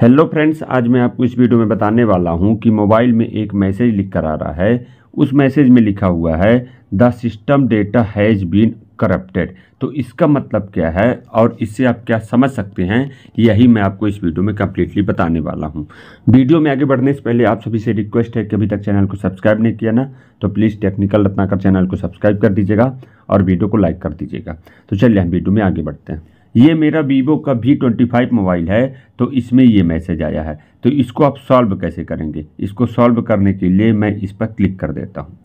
hello friends आज मैं आपको इस वीडियो में बताने वाला हूं कि मोबाइल में एक मैसेज लिख कर आ रहा है उस मैसेज में लिखा हुआ है the system data has been corrupted तो इसका मतलब क्या है और इससे आप क्या समझ सकते हैं यही मैं आपको इस वीडियो में कम्प्लीटली बताने वाला हूँ वीडियो में आगे बढ़ने से पहले आप सभी से रिक्वेस्ट है कि अभी तक चैनल को सब्सक्राइब नहीं किया ना तो प्लीज़ टेक्निकल रत्नाकर चैनल को सब्सक्राइब कर दीजिएगा और वीडियो को लाइक कर दीजिएगा तो चलिए हम वीडियो में आगे बढ़ते हैं ये मेरा वीवो का वी ट्वेंटी फाइव मोबाइल है तो इसमें ये मैसेज आया है तो इसको आप सॉल्व कैसे करेंगे इसको सॉल्व करने के लिए मैं इस पर क्लिक कर देता हूँ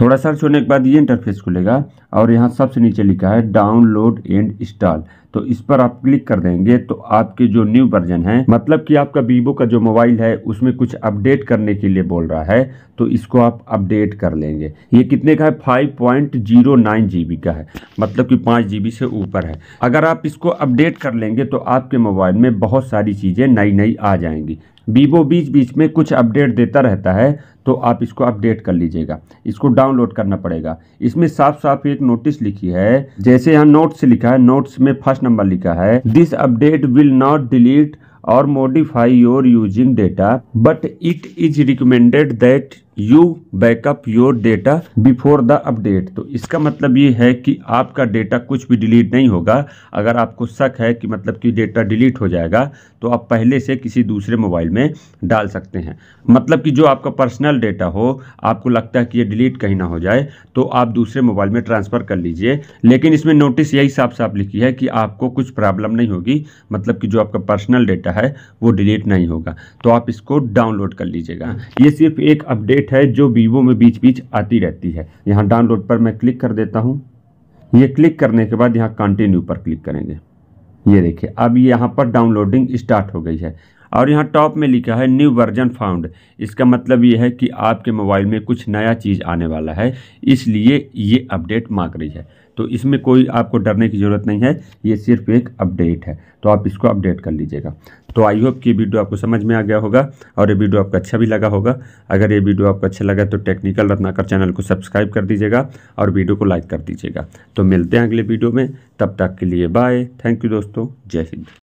थोड़ा सर्च होने के बाद ये इंटरफेस खुलेगा और यहाँ सबसे नीचे लिखा है डाउनलोड एंड इंस्टॉल तो इस पर आप क्लिक कर देंगे तो आपके जो न्यू वर्जन है मतलब कि आपका वीवो का जो मोबाइल है उसमें कुछ अपडेट करने के लिए बोल रहा है तो इसको आप अपडेट कर लेंगे ये कितने का है five point zero nine G B का है मतलब कि पाँच जी बी से ऊपर है अगर आप इसको अपडेट कर लेंगे तो आपके मोबाइल में बहुत सारी चीज़ें नई नई आ जाएंगी वीवो बीच बीच में कुछ अपडेट देता रहता है तो आप इसको अपडेट कर लीजिएगा इसको डाउनलोड करना पड़ेगा इसमें साफ साफ एक नोटिस लिखी है जैसे यहाँ नोट्स लिखा है नोट्स में फर्स्ट नंबर लिखा है this update will not delete or modify your using data but it is recommended that you backup your data before the update तो इसका मतलब ये है कि आपका डेटा कुछ भी डिलीट नहीं होगा अगर आपको शक है कि मतलब कि डेटा डिलीट हो जाएगा तो आप पहले से किसी दूसरे मोबाइल में डाल सकते हैं मतलब कि जो आपका पर्सनल डेटा हो आपको लगता है कि ये डिलीट कहीं ना हो जाए तो आप दूसरे मोबाइल में ट्रांसफ़र कर लीजिए लेकिन इसमें नोटिस यही साफ साफ लिखी है कि आपको कुछ प्रॉब्लम नहीं होगी मतलब कि जो आपका पर्सनल डेटा है वो डिलीट नहीं होगा तो आप इसको डाउनलोड कर लीजिएगा ये सिर्फ एक अपडेट अपडेट है जो वीवो में बीच बीच आती रहती है यहाँ डाउनलोड पर मैं क्लिक कर देता हूँ ये क्लिक करने के बाद यहाँ कंटिन्यू पर क्लिक करेंगे ये देखिए अब यहाँ पर डाउनलोडिंग स्टार्ट हो गई है और यहाँ टॉप में लिखा है न्यू वर्जन फाउंड इसका मतलब ये है कि आपके मोबाइल में कुछ नया चीज़ आने वाला है इसलिए ये अपडेट मांग रही है तो इसमें कोई आपको डरने की ज़रूरत नहीं है ये सिर्फ एक अपडेट है तो आप इसको अपडेट कर लीजिएगा तो आई होप कि वीडियो आपको समझ में आ गया होगा और ये वीडियो आपको अच्छा भी लगा होगा अगर ये वीडियो आपको अच्छा लगा तो टेक्निकल रत्नाकर चैनल को सब्सक्राइब कर दीजिएगा और वीडियो को लाइक कर दीजिएगा तो मिलते हैं अगले वीडियो में तब तक के लिए बाय थैंक यू दोस्तों जय हिंद